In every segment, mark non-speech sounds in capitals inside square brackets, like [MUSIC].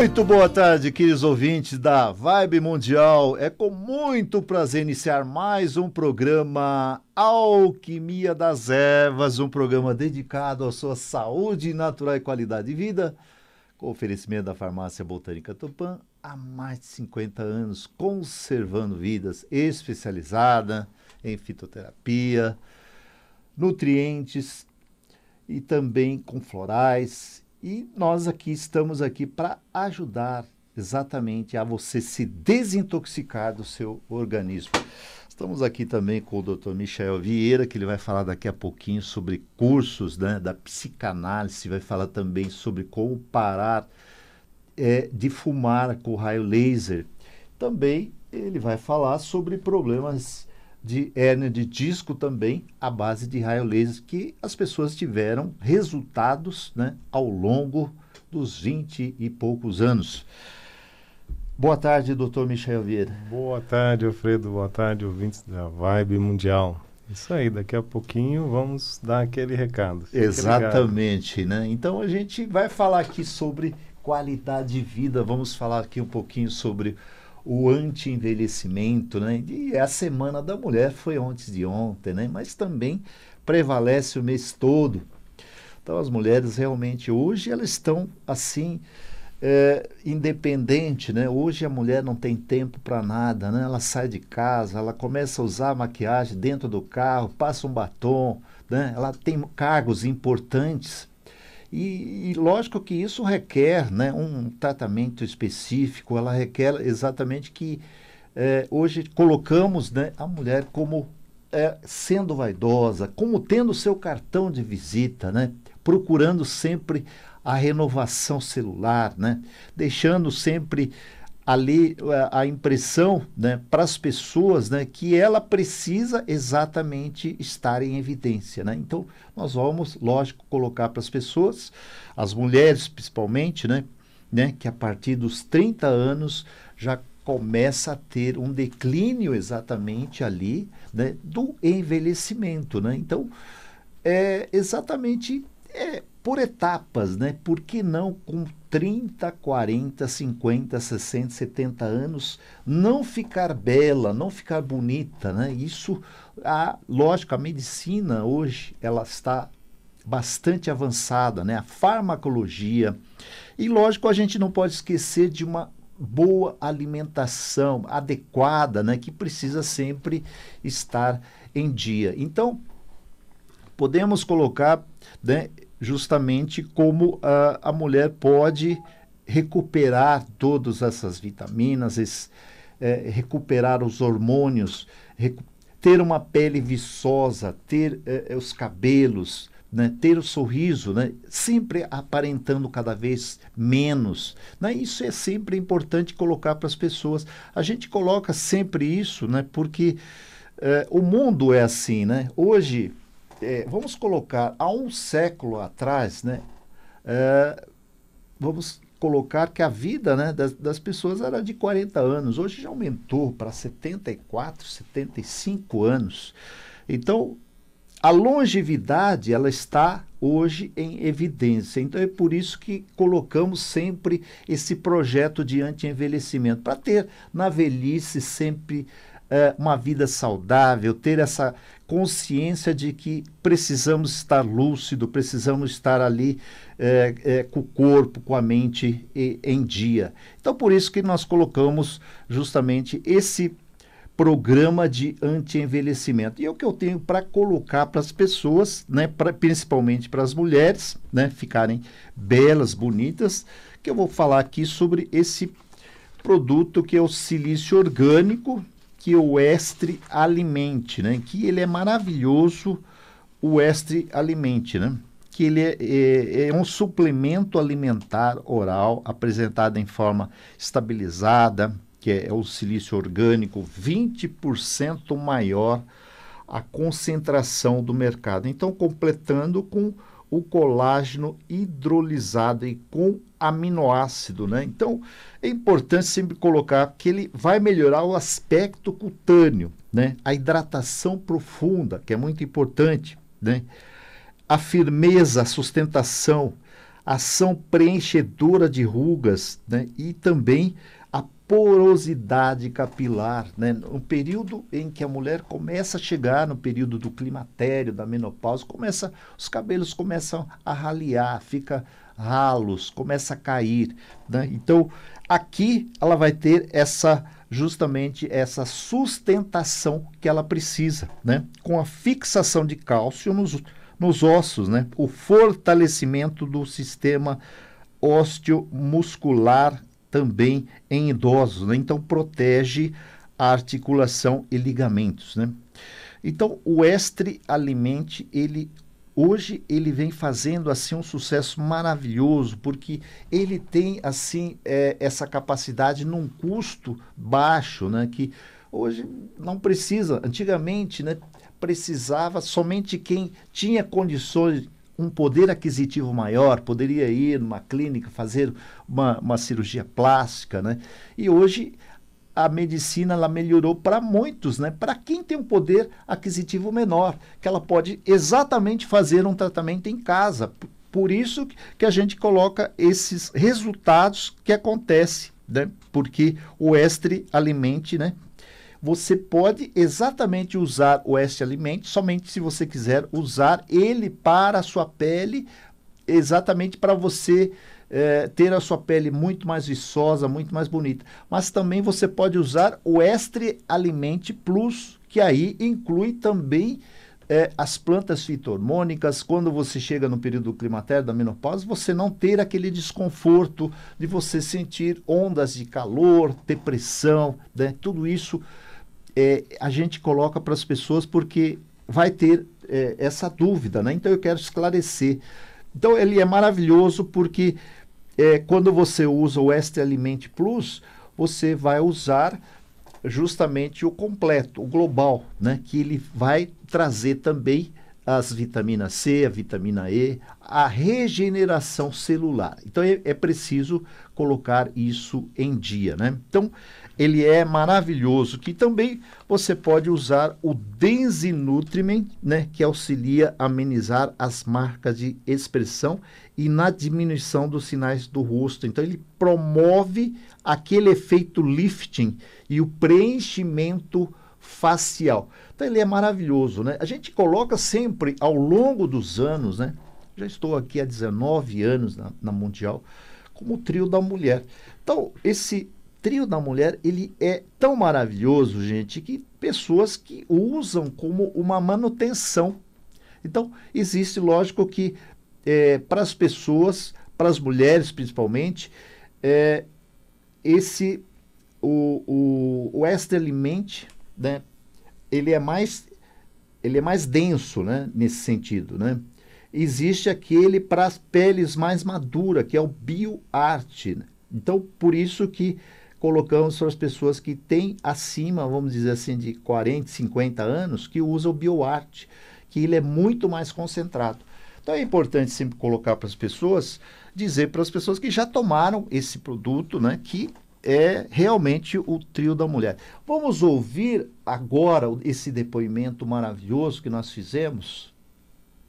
Muito boa tarde, queridos ouvintes da Vibe Mundial. É com muito prazer iniciar mais um programa Alquimia das Ervas, um programa dedicado à sua saúde natural e qualidade de vida, com oferecimento da Farmácia Botânica Tupã há mais de 50 anos, conservando vidas, especializada em fitoterapia, nutrientes e também com florais e nós aqui estamos aqui para ajudar exatamente a você se desintoxicar do seu organismo. Estamos aqui também com o Dr. Michel Vieira, que ele vai falar daqui a pouquinho sobre cursos né, da psicanálise, vai falar também sobre como parar é, de fumar com raio laser. Também ele vai falar sobre problemas de hérnia de disco também à base de raio laser, que as pessoas tiveram resultados né, ao longo dos 20 e poucos anos. Boa tarde, doutor Michel Vieira. Boa tarde, Alfredo. Boa tarde, ouvintes da Vibe Mundial. Isso aí, daqui a pouquinho vamos dar aquele recado. Fique Exatamente, ligado. né? Então a gente vai falar aqui sobre qualidade de vida, vamos falar aqui um pouquinho sobre o anti-envelhecimento, né? E a Semana da Mulher foi antes de ontem, né? Mas também prevalece o mês todo. Então as mulheres realmente hoje elas estão assim é, independente, né? Hoje a mulher não tem tempo para nada, né? Ela sai de casa, ela começa a usar maquiagem dentro do carro, passa um batom, né? Ela tem cargos importantes e, e, lógico que isso requer né, um tratamento específico, ela requer exatamente que é, hoje colocamos né, a mulher como é, sendo vaidosa, como tendo seu cartão de visita, né, procurando sempre a renovação celular, né, deixando sempre ali eh, a, impressão né, para as pessoas né, que ela precisa exatamente estar em evidência. Né? Então, nós vamos, lógico, colocar para as pessoas, as mulheres principalmente, né, né, que a partir dos 30 anos já começa a ter um declínio exatamente ali né, do envelhecimento. Né? Então, é exatamente é, por etapas, né? Por que não com 30, 40, 50, 60, 70 anos não ficar bela, não ficar bonita, né? Isso, a, lógico, a medicina hoje ela está bastante avançada, né? A farmacologia. E lógico, a gente não pode esquecer de uma boa alimentação adequada, né, que precisa sempre estar em dia. Então, podemos colocar né, justamente como a, a mulher pode recuperar todas essas vitaminas, é, recuperar os hormônios, recu ter uma pele viçosa, ter é, é, os cabelos, né, ter o sorriso, né, sempre aparentando cada vez menos. Né, isso é sempre importante colocar para as pessoas. A gente coloca sempre isso né, porque é, o mundo é assim. Né, hoje, é, vamos colocar, há um século atrás, né, é, vamos colocar que a vida né, das, das, pessoas era de 40 anos. Hoje já aumentou para 74, 75 anos. Então, a longevidade ela está hoje em evidência. Então, é por isso que colocamos sempre esse projeto de anti-envelhecimento, para ter na velhice sempre é, uma vida saudável, ter essa consciência de que precisamos estar lúcido, precisamos estar ali é, é, com o corpo, com a mente em dia. Então, por isso que nós colocamos justamente esse programa de anti-envelhecimento. E é o que eu tenho para colocar para as pessoas, né, pra, principalmente para as mulheres, né, ficarem belas, bonitas, que eu vou falar aqui sobre esse produto que é o silício orgânico, que o Estre alimente, né? Que ele é maravilhoso, o Estre alimente, né? Que ele é, é, é um suplemento alimentar oral apresentado em forma estabilizada, que é, é o silício orgânico, 20% maior a concentração do mercado. Então, completando com o colágeno hidrolisado e com aminoácido, né? Então, é importante sempre colocar que ele vai melhorar o aspecto cutâneo, né? A hidratação profunda, que é muito importante, né? A firmeza, a sustentação, ação preenchedora de rugas, né? E também porosidade capilar, né? Um período em que a mulher começa a chegar no período do climatério, da menopausa, começa os cabelos começam a ralear, fica ralos, começa a cair, né? Então, aqui ela vai ter essa justamente essa sustentação que ela precisa, né? Com a fixação de cálcio nos, nos ossos, né? O fortalecimento do sistema ósseo muscular também em idosos, né? Então protege a articulação e ligamentos, né? Então o Estre Alimente, ele hoje ele vem fazendo assim um sucesso maravilhoso porque ele tem assim é, essa capacidade num custo baixo, né? Que hoje não precisa. Antigamente, né? Precisava somente quem tinha condições um poder aquisitivo maior, poderia ir numa clínica fazer uma, uma cirurgia plástica, né? E hoje a medicina ela melhorou para muitos, né? Para quem tem um poder aquisitivo menor, que ela pode exatamente fazer um tratamento em casa. Por isso que a gente coloca esses resultados que acontece, né? Porque o estre alimente, né? você pode exatamente usar o este alimente somente se você quiser usar ele para a sua pele, exatamente para você é, ter a sua pele muito mais viçosa, muito mais bonita. Mas também você pode usar o Estre Alimente Plus, que aí inclui também é, as plantas fitormônicas Quando você chega no período climatério da menopausa, você não ter aquele desconforto de você sentir ondas de calor, depressão, né? tudo isso é, a gente coloca para as pessoas porque vai ter é, essa dúvida, né? Então eu quero esclarecer. Então ele é maravilhoso porque é, quando você usa o Este Aliment Plus, você vai usar justamente o completo, o global, né? Que ele vai trazer também as vitaminas C, a vitamina E, a regeneração celular. Então é, é preciso colocar isso em dia, né? Então ele é maravilhoso, que também você pode usar o Denzinutriment, né, que auxilia a amenizar as marcas de expressão e na diminuição dos sinais do rosto. Então ele promove aquele efeito lifting e o preenchimento facial. Então ele é maravilhoso, né? A gente coloca sempre ao longo dos anos, né? Já estou aqui há 19 anos na, na Mundial como trio da mulher. Então, esse trio da mulher ele é tão maravilhoso, gente, que pessoas que usam como uma manutenção. Então, existe, lógico, que é, para as pessoas, para as mulheres principalmente, é, esse o, o, o né, ele é mais ele é mais denso, né, nesse sentido, né? Existe aquele para as peles mais maduras, que é o bioarte. Né. Então, por isso que colocamos para as pessoas que têm acima, vamos dizer assim, de 40, 50 anos, que usam o bioarte, que ele é muito mais concentrado. Então é importante sempre colocar para as pessoas, dizer para as pessoas que já tomaram esse produto, né, que é realmente o trio da mulher. Vamos ouvir agora esse depoimento maravilhoso que nós fizemos.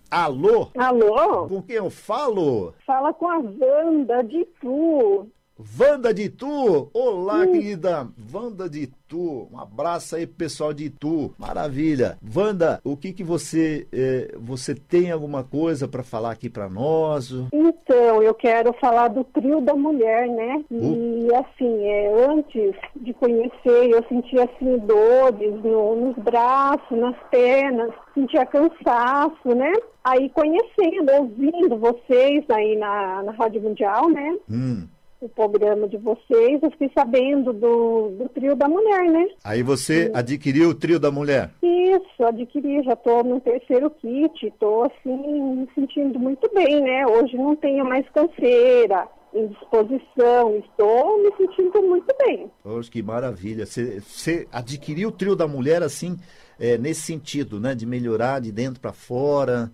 Alô? Alô? Com quem eu falo? Fala com a Wanda de Tu. Vanda de tu, olá uh. querida, Vanda de tu, um abraço aí pessoal de tu. maravilha. Vanda, o que que você, eh, você tem alguma coisa para falar aqui para nós? Então, eu quero falar do trio da mulher, né? Uh. E assim, é, antes de conhecer, eu sentia assim dores no, nos braços, nas pernas, sentia cansaço, né? Aí conhecendo, ouvindo vocês aí na, na Rádio Mundial, né? Hum o programa de vocês, eu fiquei sabendo do, do Trio da Mulher, né? Aí você Sim. adquiriu o Trio da Mulher? Isso, adquiri, já estou no terceiro kit, estou assim, me sentindo muito bem, né? Hoje não tenho mais canseira, indisposição, estou me sentindo muito bem. acho que maravilha. Você adquiriu o Trio da Mulher assim, é, nesse sentido, né? De melhorar de dentro para fora.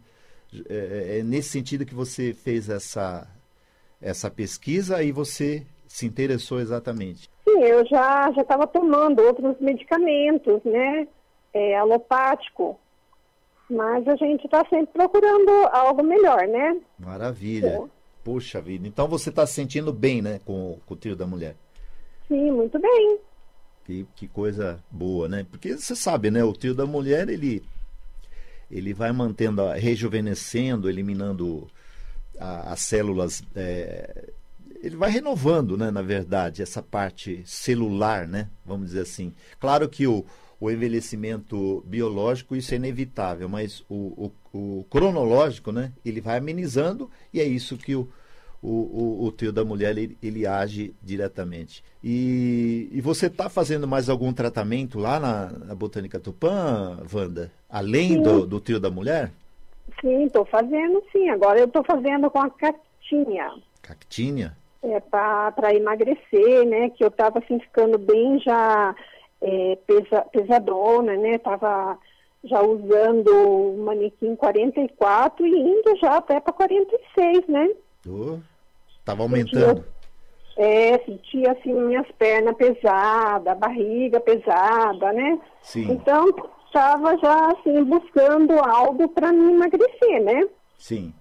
É, é, é nesse sentido que você fez essa, essa pesquisa e você se interessou exatamente? Sim, eu já já estava tomando outros medicamentos, né, é, alopático, mas a gente está sempre procurando algo melhor, né? Maravilha. Sim. Puxa vida. Então você está se sentindo bem, né, com, com o tiro da mulher? Sim, muito bem. Que, que coisa boa, né? Porque você sabe, né, o tiro da mulher ele ele vai mantendo, rejuvenescendo, eliminando a, as células. É, ele vai renovando, né, na verdade, essa parte celular, né, vamos dizer assim. Claro que o, o envelhecimento biológico, isso é inevitável, mas o, o, o cronológico, né, ele vai amenizando e é isso que o, o, o, o teu da mulher ele, ele age diretamente. E, e você está fazendo mais algum tratamento lá na, na Botânica Tupã, Wanda? Além do, do teu da mulher? Sim, estou fazendo sim. Agora eu estou fazendo com a cactinha. Cactinha? É, para emagrecer, né? Que eu estava assim ficando bem já é, pesa, pesadona, né? Tava já usando o manequim 44 e indo já até para 46, né? Oh, tava aumentando. é, sentia assim minhas pernas pesadas, barriga pesada, né? Sim. Então, estava já assim buscando algo para me emagrecer, né? Sim.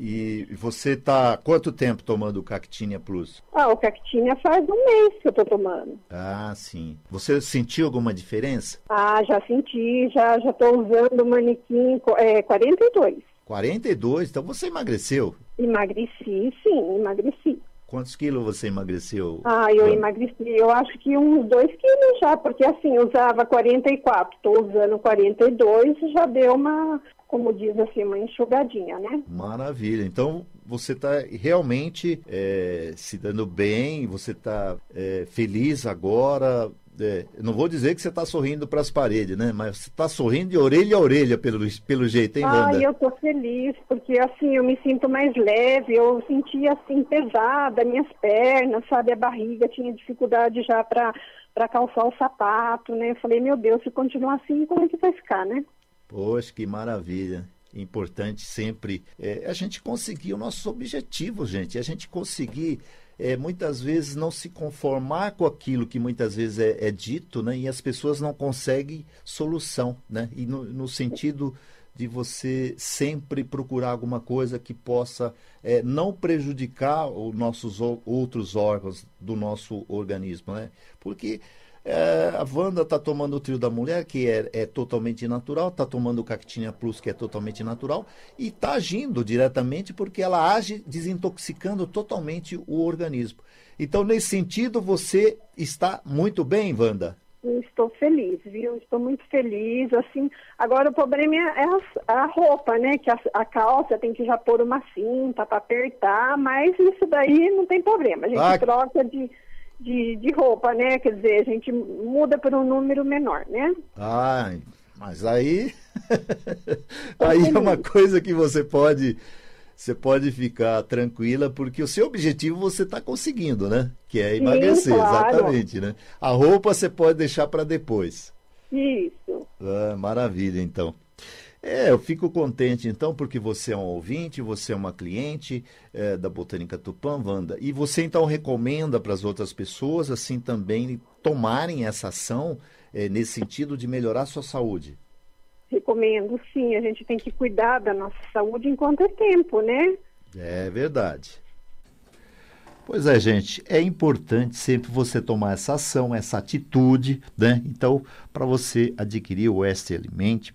E você está quanto tempo tomando o Cactinia Plus? Ah, o Cactinia faz um mês que eu estou tomando. Ah, sim. Você sentiu alguma diferença? Ah, já senti, já já estou usando o manequim é, 42. 42? Então você emagreceu? Emagreci, sim, emagreci. Quantos quilos você emagreceu? Ah, eu ah. emagreci, eu acho que uns dois quilos já, porque assim, usava 44, estou usando 42 e já deu uma, como diz assim, uma enxugadinha, né? Maravilha. Então você está realmente é, se dando bem, você está é, eh, feliz agora, é, não vou dizer que você está sorrindo para as paredes, né? Mas você está sorrindo de orelha a orelha, pelo, pelo jeito, hein, Wanda? Ai, eu estou feliz, porque assim, eu me sinto mais leve, eu sentia assim, pesada, minhas pernas, sabe, a barriga, tinha dificuldade já para calçar o sapato, né? Eu falei, meu Deus, se continuar assim, como é que vai ficar, né? Poxa, que maravilha importante sempre é, a gente conseguir o nosso objetivo, gente, a gente conseguir é, muitas vezes não se conformar com aquilo que muitas vezes é, é dito, né? E as pessoas não conseguem solução, né? E no, no sentido de você sempre procurar alguma coisa que possa é, não prejudicar os nossos outros órgãos do nosso organismo, né? Porque é, a Wanda está tomando o trio da mulher, que é, é totalmente natural, está tomando o Cactinha Plus, que é totalmente natural, e está agindo diretamente porque ela age desintoxicando totalmente o organismo. Então, nesse sentido, você está muito bem, Wanda? Estou feliz, viu? Estou muito feliz, assim. Agora o problema é a, é a roupa, né? Que a, a, calça tem que já pôr uma cinta para apertar, mas isso daí não tem problema. A gente ah, troca de de, de roupa, né? Quer dizer, a gente muda para um número menor, né? Ah, mas aí. [LAUGHS] aí é uma coisa que você pode. Você pode ficar tranquila, porque o seu objetivo você está conseguindo, né? Que é emagrecer, Sim, claro. exatamente, né? A roupa você pode deixar para depois. Isso. Ah, maravilha, então. É, eu fico contente então, porque você é um ouvinte, você é uma cliente é, da Botânica Tupã, Wanda, e você então recomenda para as outras pessoas, assim, também tomarem essa ação é, nesse sentido de melhorar a sua saúde. Recomendo, sim. A gente tem que cuidar da nossa saúde enquanto é tempo, né? É verdade. Pois é, gente, é importante sempre você tomar essa ação, essa atitude, né? Então, para você adquirir o Este Alimente,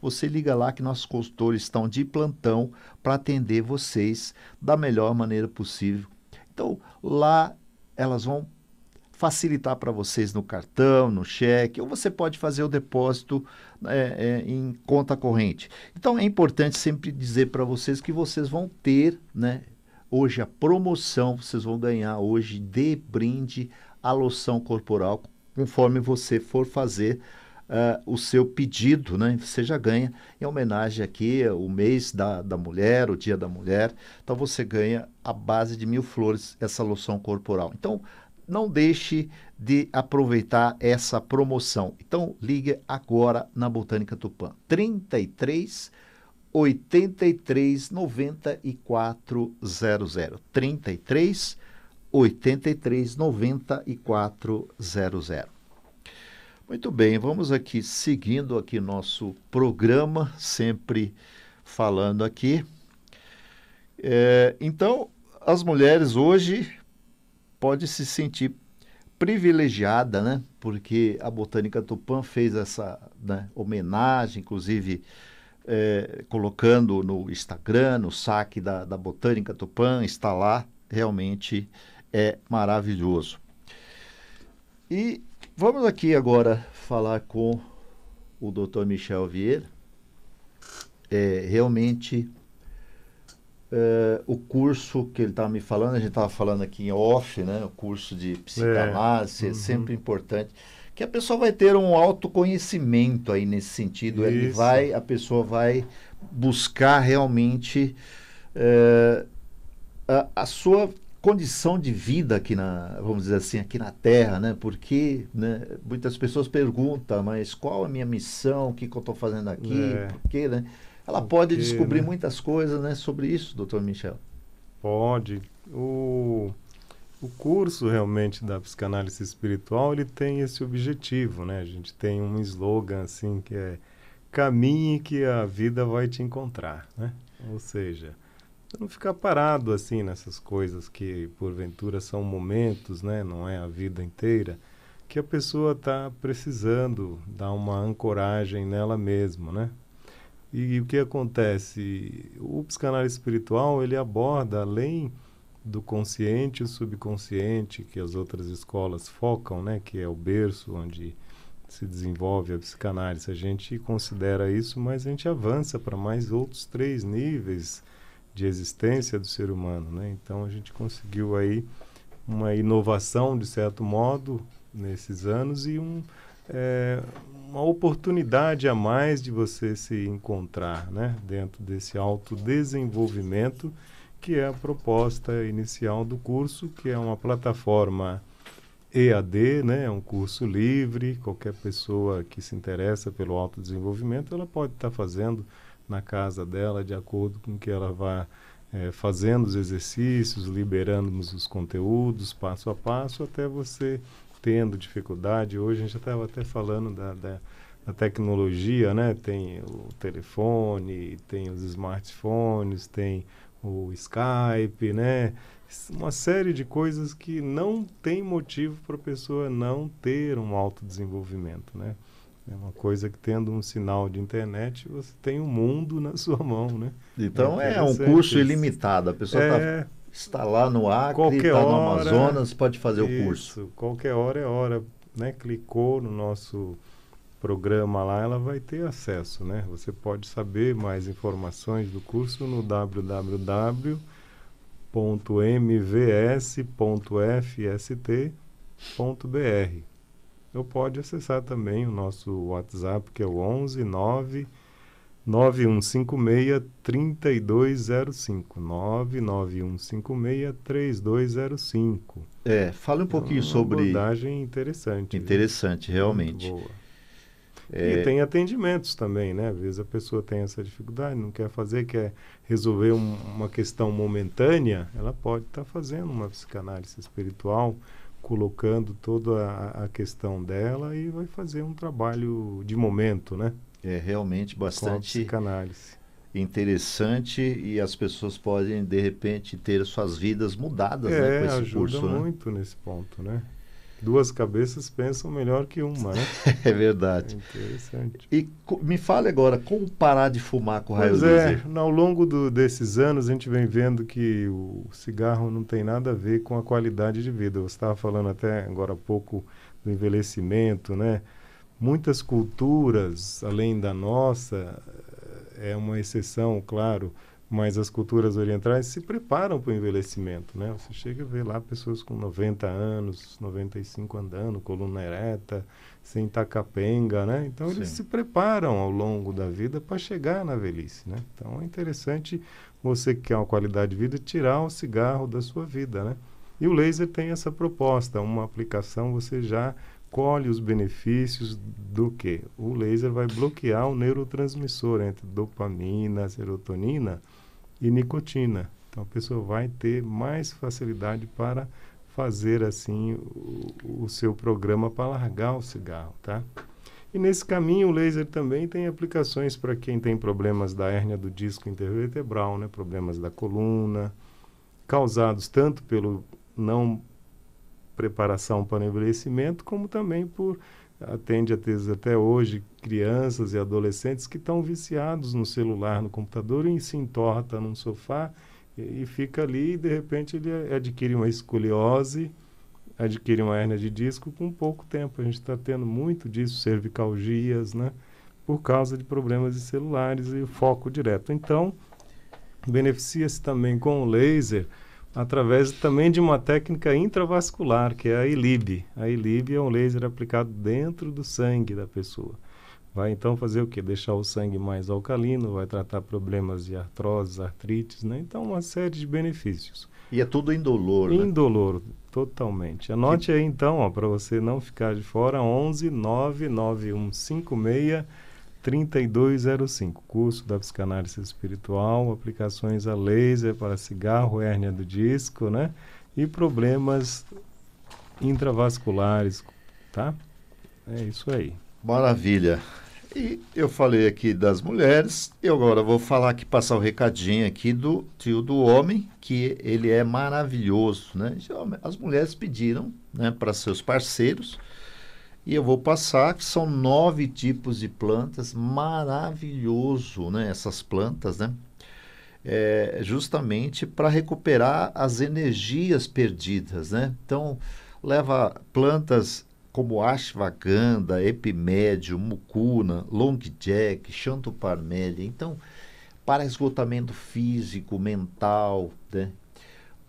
você liga lá que nossos consultores estão de plantão para atender vocês da melhor maneira possível. Então, lá elas vão facilitar para vocês no cartão, no cheque, ou você pode fazer o depósito é, é, em conta corrente. Então é importante sempre dizer para vocês que vocês vão ter, né? Hoje a promoção, vocês vão ganhar hoje de brinde a loção corporal, conforme você for fazer uh, o seu pedido, né? Você já ganha em homenagem aqui o mês da, da mulher, o dia da mulher. Então você ganha a base de mil flores, essa loção corporal. Então não deixe de aproveitar essa promoção. Então ligue agora na Botânica Tupã. 33 83 9400. 33 83 9400. Muito bem, vamos aqui seguindo aqui nosso programa, sempre falando aqui. É, então, as mulheres hoje podem se sentir privilegiada, né? Porque a Botânica Tupã fez essa né, homenagem, inclusive é, colocando no Instagram, no saque da, da Botânica Tupã, está lá, realmente é maravilhoso. E Vamos aqui agora falar com o doutor Michel Vieira. É, realmente, é, o curso que ele estava tá me falando, a gente estava falando aqui em off, né? O curso de psicanálise é, é uhum. é sempre importante. Que a pessoa vai ter um autoconhecimento aí nesse sentido. Isso. Ele vai, a pessoa vai buscar realmente é, a, a, sua condição de vida aqui na, vamos dizer assim, aqui na Terra, né? Porque né, muitas pessoas perguntam, mas qual a minha missão? O que, que eu estou fazendo aqui? É. Por quê, né? Ela pode descobrir né? muitas coisas né, sobre isso, doutor Michel. Pode. O, o curso realmente da psicanálise espiritual, ele tem esse objetivo, né? A gente tem um slogan assim que é caminhe que a vida vai te encontrar, né? Ou seja, não ficar parado assim nessas coisas que porventura são momentos, né? Não é a vida inteira que a pessoa está precisando dar uma ancoragem nela mesma, né? E, e o que acontece? O psicanálise espiritual ele aborda além do consciente e o subconsciente que as outras escolas focam, né? Que é o berço onde se desenvolve a psicanálise. A gente considera isso, mas a gente avança para mais outros três níveis de existência do ser humano, né? Então a gente conseguiu aí uma inovação de certo modo nesses anos e um, é, uma oportunidade a mais de você se encontrar, né? Dentro desse autodesenvolvimento que é a proposta inicial do curso, que é uma plataforma EAD, né? É um curso livre, qualquer pessoa que se interessa pelo autodesenvolvimento, ela pode estar tá fazendo na casa dela, de acordo com que ela vá é, fazendo os exercícios, liberando os conteúdos passo a passo, até você tendo dificuldade. Hoje a gente já estava até falando da, da, da, tecnologia, né? Tem o telefone, tem os smartphones, tem o Skype, né? Uma série de coisas que não tem motivo para a pessoa não ter um autodesenvolvimento, né? É uma coisa que tendo um sinal de internet, você tem um mundo na sua mão, né? Então é, é um curso ilimitado. A pessoa tá é... tá, está lá no Acre, está no Amazonas, pode fazer isso, o curso. Qualquer hora é hora, né? Clicou no nosso programa lá, ela vai ter acesso, né? Você pode saber mais informações do curso no www.mvs.fst.br ou pode acessar também o nosso WhatsApp, que é o 11 9 9156 3205. 99156 3205. É, fala um então, pouquinho é sobre. Uma abordagem interessante. Interessante, viu? realmente. Muito boa. É... E tem atendimentos também, né? Às vezes a pessoa tem essa dificuldade, não quer fazer, quer resolver um, uma questão momentânea, ela pode estar tá fazendo uma psicanálise espiritual colocando toda a, a questão dela e vai fazer um trabalho de momento, né? É realmente bastante interessante e as pessoas podem de repente ter suas vidas mudadas né, é, né, com esse ajuda curso. Ajuda né? muito né? nesse ponto, né? duas cabeças pensam melhor que uma, né? [LAUGHS] é verdade. É interessante. E me fale agora, como parar de fumar com raio pois laser? É, ao longo do, desses anos, a gente vem vendo que o cigarro não tem nada a ver com a qualidade de vida. Você estava falando até agora há pouco do envelhecimento, né? Muitas culturas, além da nossa, é uma exceção, claro, mas as culturas orientais se preparam para o envelhecimento, né? Você chega a ver lá pessoas com 90 anos, 95 andando, coluna ereta, sem tacapenga, né? Então Sim. eles se preparam ao longo da vida para chegar na velhice, né? Então é interessante você que quer uma qualidade de vida tirar o cigarro da sua vida, né? E o laser tem essa proposta, uma aplicação você já colhe os benefícios do que? O laser vai bloquear o neurotransmissor entre dopamina, serotonina, e nicotina. Então a pessoa vai ter mais facilidade para fazer assim o, o seu programa para largar o cigarro, tá? E nesse caminho o laser também tem aplicações para quem tem problemas da hérnia do disco intervertebral, né? Problemas da coluna, causados tanto pelo não preparação para o envelhecimento, como também por atende até hoje crianças e adolescentes que estão viciados no celular, no computador e se entorta num sofá e, e fica ali e de repente ele adquire uma escoliose, adquire uma hernia de disco com pouco tempo. A gente está tendo muito disso, cervicalgias, né? Por causa de problemas de celulares e foco direto. Então, beneficia-se também com o laser através também de uma técnica intravascular, que é a ILIB. A ILIB é um laser aplicado dentro do sangue da pessoa. Vai então fazer o quê? Deixar o sangue mais alcalino, vai tratar problemas de artroses, artrites, né? Então, uma série de benefícios. E é tudo indolor, né? Indolor, totalmente. Anote que... aí é, então, para você não ficar de fora, 11 99156 3205, curso da psicanálise espiritual, aplicações a laser para cigarro, hérnia do disco, né? E problemas intravasculares, tá? É isso aí. Maravilha. E eu falei aqui das mulheres, e agora vou falar aqui, passar o recadinho aqui do tio do homem, que ele é maravilhoso, né? As mulheres pediram né, para seus parceiros e eu vou passar, que são nove tipos de plantas, maravilhoso, né? Essas plantas, né? É, justamente para recuperar as energias perdidas, né? Então, leva plantas como ashwagandha, epimédio, mucuna, long jack, chanto parmélia. Então, para esgotamento físico, mental, né?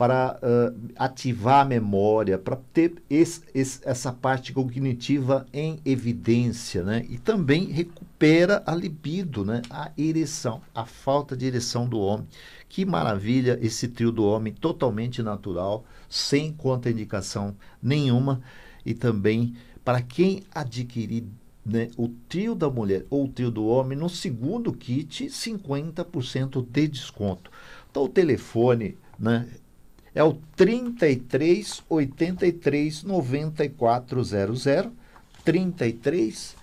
para uh, ativar a memória, para ter esse, esse, essa parte cognitiva em evidência, né? E também recupera a libido, né? A ereção, a falta de ereção do homem. Que maravilha esse trio do homem totalmente natural, sem contraindicação nenhuma e também para quem adquirir né, o trio da mulher ou o trio do homem no segundo kit 50% de desconto. Então o telefone né, é o 33 83 9400 33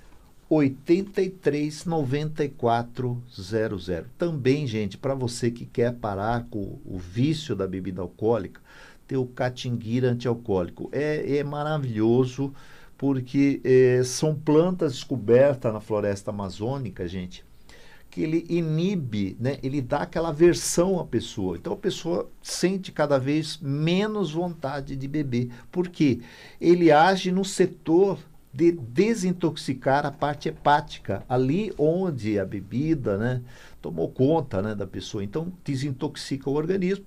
83 9400. Também, gente, para você que quer parar com o vício da bebida alcoólica, ter o catinguira antialcoólico. É, é maravilhoso porque é, são plantas descobertas na floresta amazônica, gente, que ele inibe, né? ele dá aquela aversão à pessoa. Então a pessoa sente cada vez menos vontade de beber. Por quê? Ele age no setor de desintoxicar a parte hepática, ali onde a bebida né, tomou conta né, da pessoa. Então, desintoxica o organismo,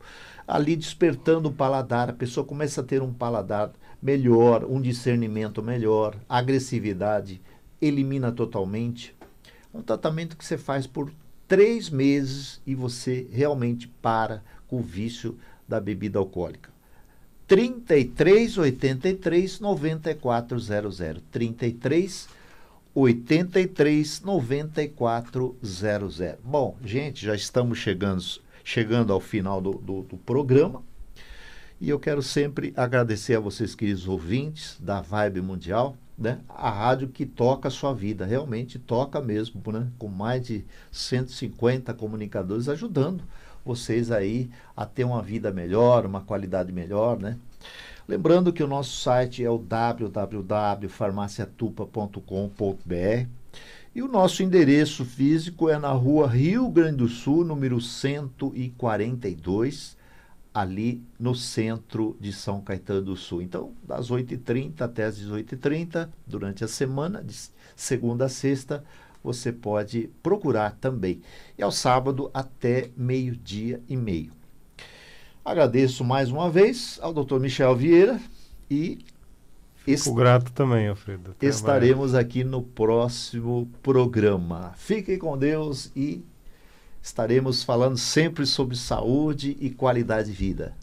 ali despertando o paladar, a pessoa começa a ter um paladar melhor, um discernimento melhor, agressividade elimina totalmente, um tratamento que você faz por três meses e você realmente para com o vício da bebida alcoólica. 33 83 9400 33 83 9400. Bom, gente, já estamos chegando, chegando ao final do, do, do programa. E eu quero sempre agradecer a vocês, queridos ouvintes da Vibe Mundial, né, a rádio que toca a sua vida, realmente toca mesmo, né, com mais de 150 comunicadores ajudando vocês aí a ter uma vida melhor, uma qualidade melhor, né? Lembrando que o nosso site é o www.farmaciatupa.com.br e o nosso endereço físico é na rua Rio Grande do Sul, número 142, ali no centro de São Caetano do Sul. Então, das 8h30 até as 18h30, durante a semana, de segunda a sexta, você pode procurar também. E ao sábado até meio-dia e meio. Agradeço mais uma vez ao Dr. Michel Vieira e. Fico est... grato também, Alfredo. Até estaremos amanhã. aqui no próximo programa. Fiquem com Deus e estaremos falando sempre sobre saúde e qualidade de vida.